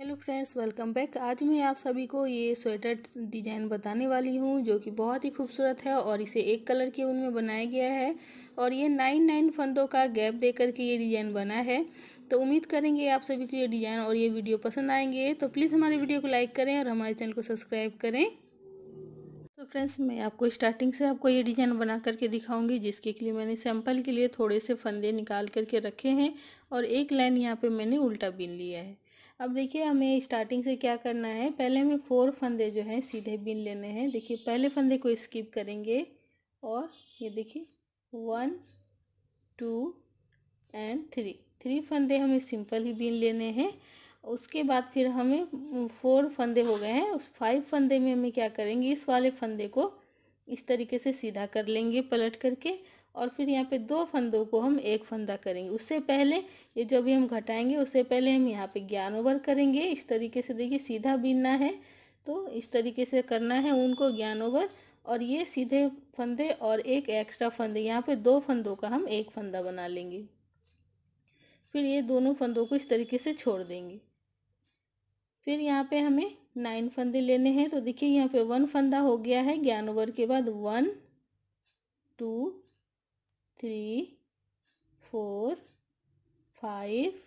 hello friends welcome back आज मैं आप सभी को ये स्वेटर डिज़ाइन बताने वाली हूँ जो कि बहुत ही खूबसूरत है और इसे एक कलर के ऊन में बनाया गया है और ये नाइन नाइन फंदों का गैप दे करके ये डिज़ाइन बना है तो उम्मीद करेंगे आप सभी को ये डिज़ाइन और ये वीडियो पसंद आएंगे तो प्लीज़ हमारे वीडियो को लाइक करें और हमारे चैनल को सब्सक्राइब करें तो फ्रेंड्स मैं आपको स्टार्टिंग से आपको ये डिज़ाइन बना करके दिखाऊंगी जिसके लिए मैंने सैंपल के लिए थोड़े से फंदे निकाल करके रखे हैं और एक लाइन यहाँ पे मैंने उल्टा बीन लिया है अब देखिए हमें स्टार्टिंग से क्या करना है पहले हमें फोर फंदे जो हैं सीधे बिन लेने हैं देखिए पहले फंदे को स्किप करेंगे और ये देखिए one two and three three फंदे हमें सिंपल ही बीन लेने हैं उसके बाद फिर हमें फोर फंदे हो गए हैं उस फाइव फंदे में हमें क्या करेंगे इस वाले फंदे को इस तरीके से सीधा कर लेंगे पलट करके और फिर यहाँ पे दो फंदों को हम एक फंदा करेंगे उससे पहले ये जो भी हम घटाएंगे उससे पहले हम यहाँ पे ज्ञान ओवर करेंगे इस तरीके से देखिए सीधा बीनना है तो इस तरीके से करना है उनको ज्ञान ओवर और ये सीधे फंदे और एक एक्स्ट्रा फंदे यहाँ पे दो फंदों का हम एक फंदा बना लेंगे फिर ये दोनों फंदों को इस तरीके से छोड़ देंगे फिर यहाँ पे हमें नाइन फंदे लेने हैं तो देखिए यहाँ पे वन फंदा हो गया है ज्ञान ओवर के बाद one two three four five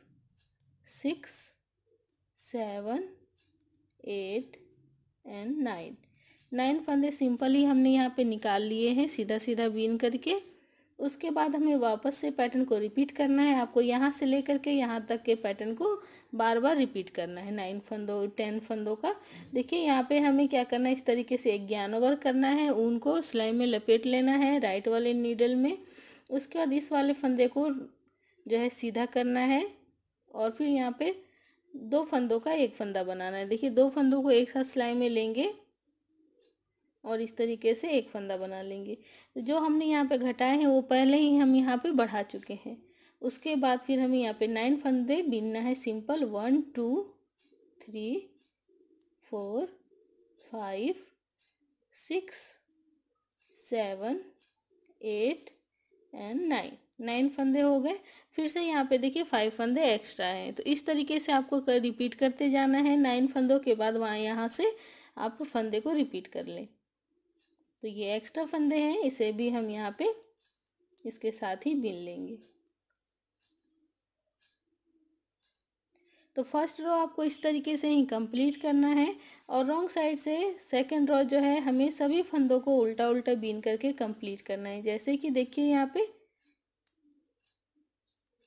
six seven eight and nine nine फंदे सिंपली हमने यहाँ पे निकाल लिए हैं सीधा सीधा बीन करके उसके बाद हमें वापस से पैटर्न को रिपीट करना है आपको यहाँ से लेकर के यहाँ तक के पैटर्न को बार बार रिपीट करना है नाइन फंदों टेन फंदों का देखिए यहाँ पे हमें क्या करना है इस तरीके से एक ज्ञान ओवर करना है ऊन को सिलाई में लपेट लेना है राइट वाले नीडल में उसके बाद इस वाले फंदे को जो है सीधा करना है और फिर यहाँ पे दो फंदों का एक फंदा बनाना है देखिए दो फंदों को एक साथ सिलाई में लेंगे और इस तरीके से एक फंदा बना लेंगे जो हमने यहाँ पे घटाए हैं वो पहले ही हम यहाँ पे बढ़ा चुके हैं उसके बाद फिर हमें यहाँ पे नाइन फंदे बीनना है simple one two three four five six seven eight and nine nine फंदे हो गए फिर से यहाँ पे देखिए फाइव फंदे एक्स्ट्रा हैं तो इस तरीके से आपको कर रिपीट करते जाना है नाइन फंदों के बाद वहाँ यहाँ से आप फंदे को रिपीट कर लें तो ये एक्स्ट्रा फंदे हैं इसे भी हम यहाँ पे इसके साथ ही बिन लेंगे तो फर्स्ट रो आपको इस तरीके से ही कंप्लीट करना है और रॉन्ग साइड से सेकंड रो जो है हमें सभी फंदों को उल्टा उल्टा बीन करके कंप्लीट करना है जैसे कि देखिए यहाँ पे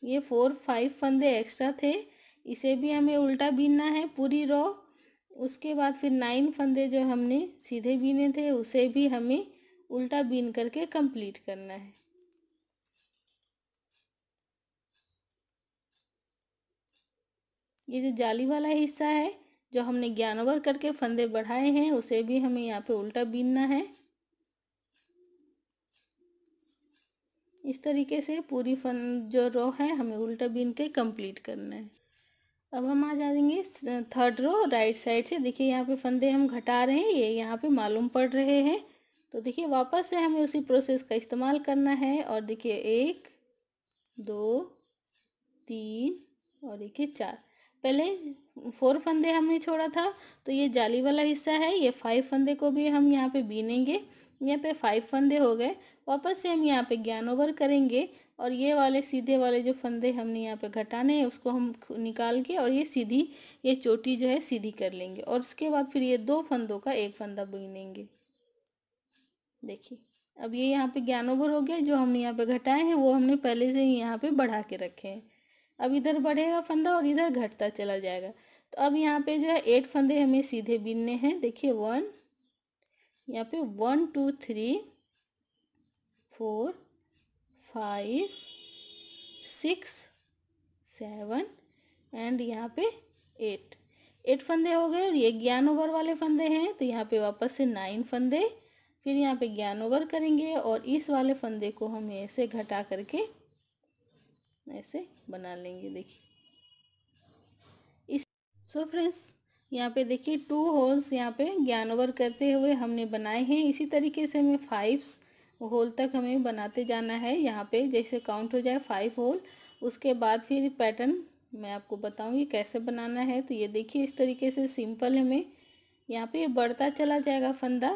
ये फोर फाइव फंदे एक्स्ट्रा थे इसे भी हमें उल्टा बीनना है पूरी रो उसके बाद फिर नाइन फंदे जो हमने सीधे बीने थे उसे भी हमें उल्टा बीन करके कंप्लीट करना है ये जो जाली वाला हिस्सा है जो हमने ज्ञानवर करके फंदे बढ़ाए हैं उसे भी हमें यहाँ पे उल्टा बीनना है इस तरीके से पूरी फन जो रो है हमें उल्टा बीन के कंप्लीट करना है अब हम आ जाएंगे थर्ड रो राइट साइड से देखिए यहाँ पे फंदे हम घटा रहे हैं ये यहाँ पे मालूम पड़ रहे हैं तो देखिए वापस से हमें उसी प्रोसेस का इस्तेमाल करना है और देखिए एक दो तीन और देखिए चार पहले फोर फंदे हमने छोड़ा था तो ये जाली वाला हिस्सा है ये फाइव फंदे को भी हम यहाँ पे बीनेंगे यहाँ पे फाइव फंदे हो गए वापस से हम यहाँ पे ज्ञान ओवर करेंगे और ये वाले सीधे वाले जो फंदे हमने यहाँ पे घटाने हैं उसको हम निकाल के और ये सीधी ये चोटी जो है सीधी कर लेंगे और उसके बाद फिर ये दो फंदों का एक फंदा बीनेंगे देखिए अब ये यहाँ पे ज्ञान ओवर हो गया जो हमने यहाँ पे घटाए हैं वो हमने पहले से ही यहाँ पे बढ़ा के रखे हैं अब इधर बढ़ेगा फंदा और इधर घटता चला जाएगा तो अब यहाँ पे जो है एट फंदे हमें सीधे बीनने हैं देखिए वन यहाँ पे one two three four five six seven and यहाँ पे एट एट फंदे हो गए और ये ज्ञान ओवर वाले फंदे हैं तो यहाँ पे वापस से नाइन फंदे फिर यहाँ पे ज्ञान ओवर करेंगे और इस वाले फंदे को हम ऐसे घटा करके ऐसे बना लेंगे देखिए इस सो फ्रेंड्स यहाँ पे देखिए टू होल्स यहाँ पे ज्ञान ओवर करते हुए हमने बनाए हैं इसी तरीके से हमें फाइव होल तक हमें बनाते जाना है यहाँ पे जैसे काउंट हो जाए फाइव होल उसके बाद फिर पैटर्न मैं आपको बताऊंगी कैसे बनाना है तो ये देखिए इस तरीके से सिंपल हमें यहाँ पे बढ़ता चला जाएगा फंदा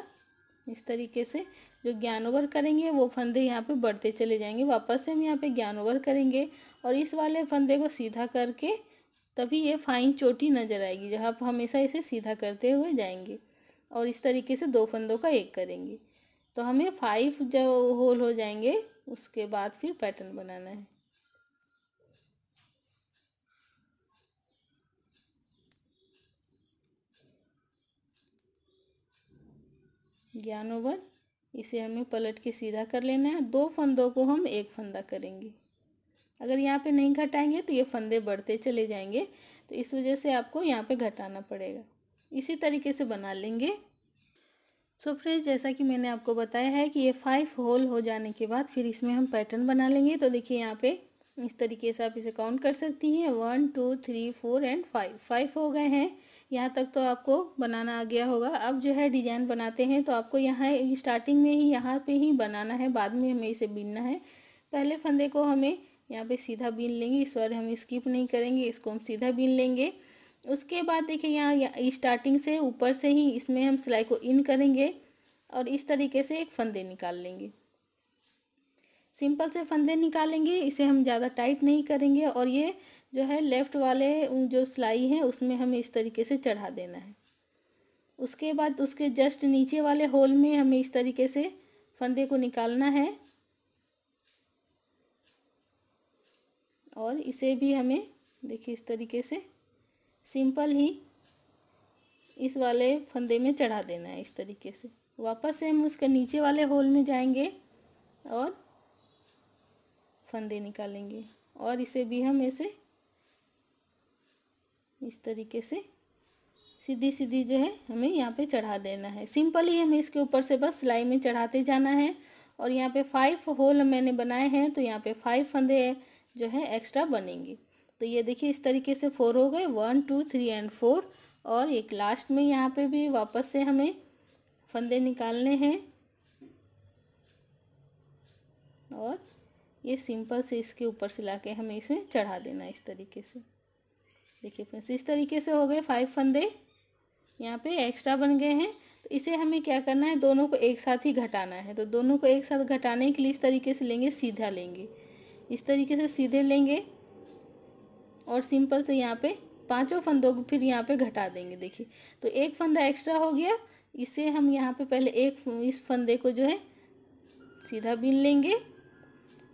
इस तरीके से जो ज्ञान ओवर करेंगे वो फंदे यहाँ पे बढ़ते चले जाएंगे वापस से हम यहाँ पे ज्ञान ओवर करेंगे और इस वाले फंदे को सीधा करके तभी ये फाइन चोटी नज़र आएगी जहाँ आप हमेशा इसे सीधा करते हुए जाएंगे और इस तरीके से दो फंदों का एक करेंगे तो हमें फाइव जो होल हो जाएंगे उसके बाद फिर पैटर्न बनाना है ज्ञान ओवर इसे हमें पलट के सीधा कर लेना है दो फंदों को हम एक फंदा करेंगे अगर यहाँ पे नहीं घटाएंगे तो ये फंदे बढ़ते चले जाएंगे तो इस वजह से आपको यहाँ पे घटाना पड़ेगा इसी तरीके से बना लेंगे सो so फ्रेंड्स जैसा कि मैंने आपको बताया है कि ये फाइव होल हो जाने के बाद फिर इसमें हम पैटर्न बना लेंगे तो देखिए यहाँ पे इस तरीके से आप इसे काउंट कर सकती हैं one two three four and five five हो गए हैं यहाँ तक तो आपको बनाना आ गया होगा अब जो है डिजाइन बनाते हैं तो आपको यहाँ स्टार्टिंग में ही यहाँ पे ही बनाना है बाद में हमें इसे बीनना है पहले फंदे को हमें यहाँ पे सीधा बीन लेंगे इस बार हम स्किप नहीं करेंगे इसको हम सीधा बीन लेंगे उसके बाद देखिए यहाँ स्टार्टिंग से ऊपर से ही इसमें हम सिलाई को इन करेंगे और इस तरीके से एक फंदे निकाल लेंगे सिंपल से फंदे निकालेंगे इसे हम ज़्यादा टाइट नहीं करेंगे और ये जो है लेफ़्ट वाले जो सिलाई है उसमें हमें इस तरीके से चढ़ा देना है उसके बाद उसके जस्ट नीचे वाले होल में हमें इस तरीके से फंदे को निकालना है और इसे भी हमें देखिए इस तरीके से सिंपल ही इस वाले फंदे में चढ़ा देना है इस तरीके से वापस से हम उसके नीचे वाले होल में जाएंगे और फंदे निकालेंगे और इसे भी हम ऐसे इस तरीके से सीधी सीधी जो है हमें यहाँ पे चढ़ा देना है सिंपल ही हमें इसके ऊपर से बस सिलाई में चढ़ाते जाना है और यहाँ पे फाइव होल मैंने बनाए हैं तो यहाँ पे फाइव फंदे जो है एक्स्ट्रा बनेंगे तो ये देखिए इस तरीके से फोर हो गए one two three and four और एक लास्ट में यहाँ पे भी वापस से हमें फंदे निकालने हैं और ये सिंपल से इसके ऊपर से ला के हमें इसमें चढ़ा देना इस तरीके से देखिए फ्रेंड्स इस तरीके से हो गए फाइव फंदे यहाँ पे एक्स्ट्रा बन गए हैं तो इसे हमें क्या करना है दोनों को एक साथ ही घटाना है तो दोनों को एक साथ घटाने के लिए इस तरीके से लेंगे सीधा लेंगे इस तरीके से सीधे लेंगे और सिंपल से यहाँ पे पांचों फंदों को फिर यहाँ पे घटा देंगे देखिए तो एक फंदा एक्स्ट्रा हो गया इसे हम यहाँ पे पहले एक इस फंदे को जो है सीधा बीन लेंगे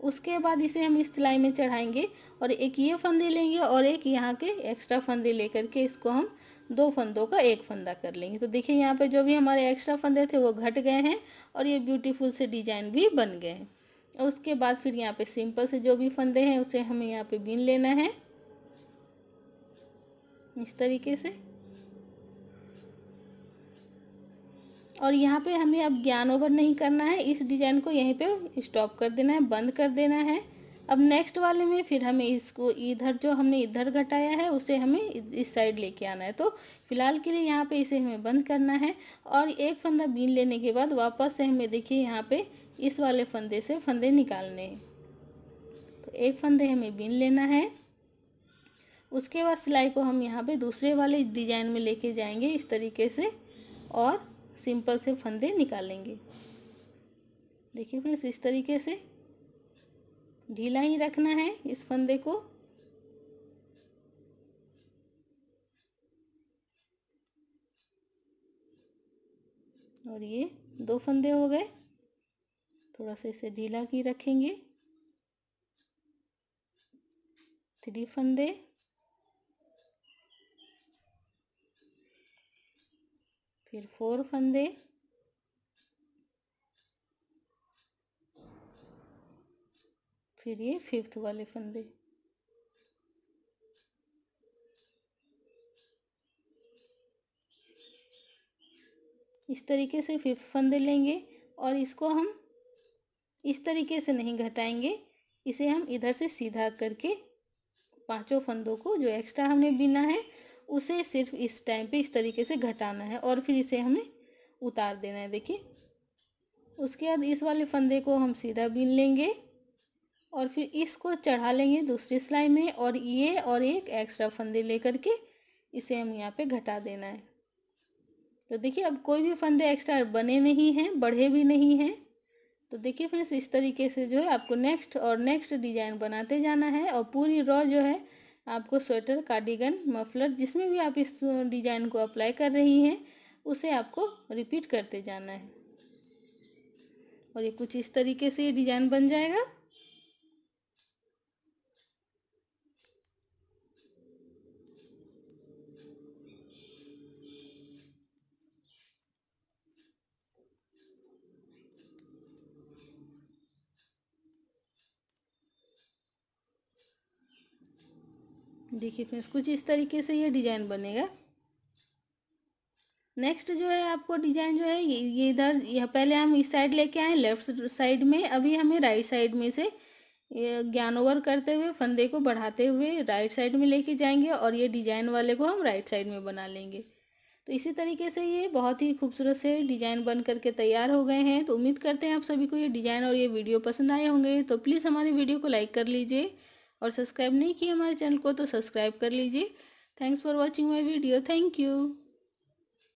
उसके बाद इसे हम इस सिलाई में चढ़ाएंगे और एक ये फंदे लेंगे और एक यहाँ के एक्स्ट्रा फंदे लेकर के इसको हम दो फंदों का एक फंदा कर लेंगे तो देखिए यहाँ पे जो भी हमारे एक्स्ट्रा फंदे थे वो घट गए हैं और ये ब्यूटीफुल से डिजाइन भी बन गए हैं और उसके बाद फिर यहाँ पे सिंपल से जो भी फंदे हैं उसे हमें यहाँ पे बीन लेना है इस तरीके से और यहाँ पे हमें अब ज्ञान ओवर नहीं करना है इस डिजाइन को यहीं पे स्टॉप कर देना है बंद कर देना है अब नेक्स्ट वाले में फिर हमें इसको इधर जो हमने इधर घटाया है उसे हमें इस साइड लेके आना है तो फिलहाल के लिए यहाँ पे इसे हमें बंद करना है और एक फंदा बीन लेने के बाद वापस से हमें देखिए यहाँ पे इस वाले फंदे से फंदे निकालने तो एक फंदे हमें बीन लेना है उसके बाद सिलाई को हम यहाँ पे दूसरे वाले डिजाइन में लेके जाएंगे इस तरीके से और सिंपल से फंदे निकालेंगे देखिए फ्रेंड्स इस तरीके से ढीला ही रखना है इस फंदे को और ये दो फंदे हो गए थोड़ा सा इसे ढीला की रखेंगे थ्री फंदे फिर फोर फंदे फिर ये फिफ्थ वाले फंदे इस तरीके से फिफ्थ फंदे लेंगे और इसको हम इस तरीके से नहीं घटाएंगे इसे हम इधर से सीधा करके पांचों फंदों को जो एक्स्ट्रा हमने बिना है उसे सिर्फ इस टाइम पे इस तरीके से घटाना है और फिर इसे हमें उतार देना है देखिए उसके बाद इस वाले फंदे को हम सीधा बीन लेंगे और फिर इसको चढ़ा लेंगे दूसरी सिलाई में और ये और एक एक्स्ट्रा फंदे लेकर के इसे हम यहाँ पे घटा देना है तो देखिए अब कोई भी फंदे एक्स्ट्रा बने नहीं हैं बढ़े भी नहीं हैं तो देखिए फ्रेंड्स इस तरीके से जो है आपको नेक्स्ट और नेक्स्ट डिजाइन बनाते जाना है और पूरी रॉ जो है आपको स्वेटर कार्डिगन मफलर जिसमें भी आप इस डिज़ाइन को अप्लाई कर रही हैं उसे आपको रिपीट करते जाना है और ये कुछ इस तरीके से ये डिज़ाइन बन जाएगा देखिए फ्रेंड्स कुछ इस तरीके से ये डिजाइन बनेगा नेक्स्ट जो है आपको डिजाइन जो है ये इधर यह पहले हम इस साइड लेके आए लेफ्ट साइड में अभी हमें राइट साइड में से ज्ञान ओवर करते हुए फंदे को बढ़ाते हुए राइट साइड में लेके जाएंगे और ये डिजाइन वाले को हम राइट साइड में बना लेंगे तो इसी तरीके से ये बहुत ही खूबसूरत से डिज़ाइन बन करके तैयार हो गए हैं तो उम्मीद करते हैं आप सभी को ये डिज़ाइन और ये वीडियो पसंद आए होंगे तो प्लीज़ हमारे वीडियो को लाइक कर लीजिए और सब्सक्राइब नहीं किया हमारे चैनल को तो सब्सक्राइब कर लीजिए thanks for watching my video thank you